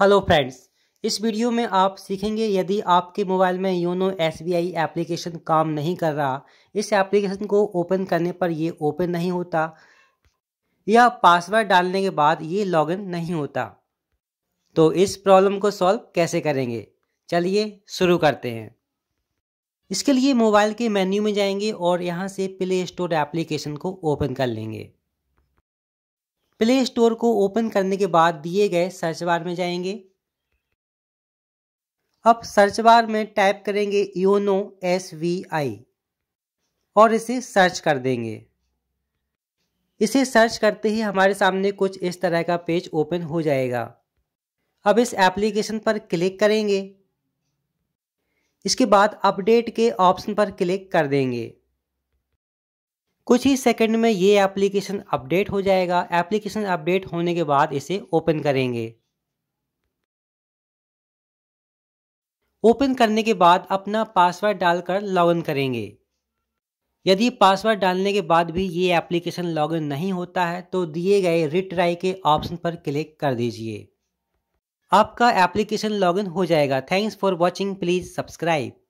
hello friends इस video में आप सीखेंगे यदि आपके मोबाइल में YONO S B I application काम नहीं कर रहा इस एप्लीकेशन को ओपन करने पर ये ओपन नहीं होता या पासवर्ड डालने के बाद ये लॉगिन नहीं होता तो इस प्रॉब्लम को सॉल्व कैसे करेंगे चलिए शुरू करते हैं इसके लिए मोबाइल के मेन्यू में जाएंगे और यहाँ से प्ले स्टोर एप्लीकेशन को ओपन कर लेंगे प्ले स्टोर को ओपन करने के बाद दिए गए सर्च बार में जाएंगे अब सर्च बार में टाइप करेंगे योनो एस वी आई और इसे सर्च कर देंगे इसे सर्च करते ही हमारे सामने कुछ इस तरह का पेज ओपन हो जाएगा अब इस एप्लीकेशन पर क्लिक करेंगे इसके बाद अपडेट के ऑप्शन पर क्लिक कर देंगे कुछ ही सेकंड में ये एप्लीकेशन अपडेट हो जाएगा एप्लीकेशन अपडेट होने के बाद इसे ओपन करेंगे ओपन करने के बाद अपना पासवर्ड डालकर लॉगिन करेंगे यदि पासवर्ड डालने के बाद भी ये एप्लीकेशन लॉगिन नहीं होता है तो दिए गए रिट्राई के ऑप्शन पर क्लिक कर दीजिए आपका एप्लीकेशन लॉगिन हो जाएगा thanks for watching please subscribe